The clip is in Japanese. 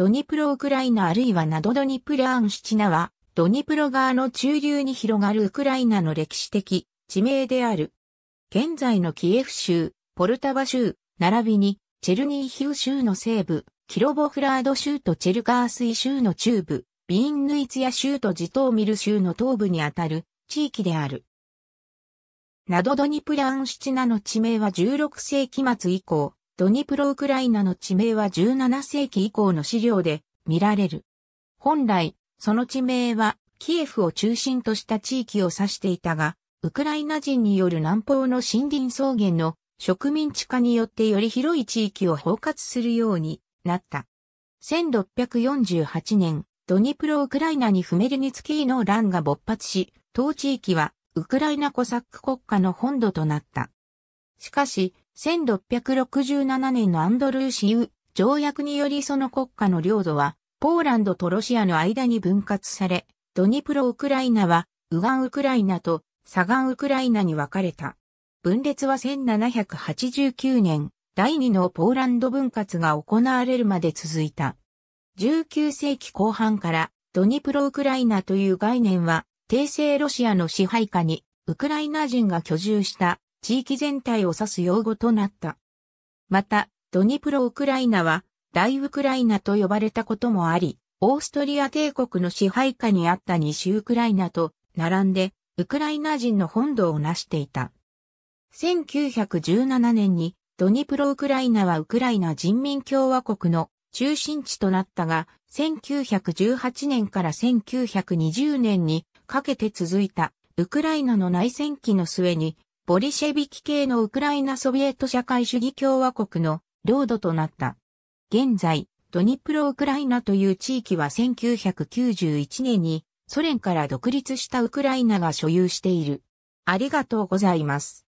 ドニプロ・ウクライナあるいはナドドニプラーンシチナは、ドニプロ川の中流に広がるウクライナの歴史的地名である。現在のキエフ州、ポルタバ州、並びにチェルニーヒウ州の西部、キロボフラード州とチェルカースイ州の中部、ビーンヌイツヤ州とジトーミル州の東部にあたる地域である。ナドドニプラーンシチナの地名は16世紀末以降、ドニプロウクライナの地名は17世紀以降の資料で見られる。本来、その地名はキエフを中心とした地域を指していたが、ウクライナ人による南方の森林草原の植民地化によってより広い地域を包括するようになった。1648年、ドニプロウクライナにフメルニツキーの乱が勃発し、当地域はウクライナコサック国家の本土となった。しかし、1667年のアンドルーシウ条約によりその国家の領土は、ポーランドとロシアの間に分割され、ドニプロウクライナは、ウガンウクライナとサガンウクライナに分かれた。分裂は1789年、第2のポーランド分割が行われるまで続いた。19世紀後半からドニプロウクライナという概念は、帝政ロシアの支配下にウクライナ人が居住した地域全体を指す用語となった。また、ドニプロ・ウクライナは、大ウクライナと呼ばれたこともあり、オーストリア帝国の支配下にあった西ウクライナと並んで、ウクライナ人の本土を成していた。1917年に、ドニプロ・ウクライナはウクライナ人民共和国の中心地となったが、1918年から1920年にかけて続いたウクライナの内戦期の末にボリシェビキ系のウクライナソビエト社会主義共和国の領土となった。現在、ドニプロウクライナという地域は1991年にソ連から独立したウクライナが所有している。ありがとうございます。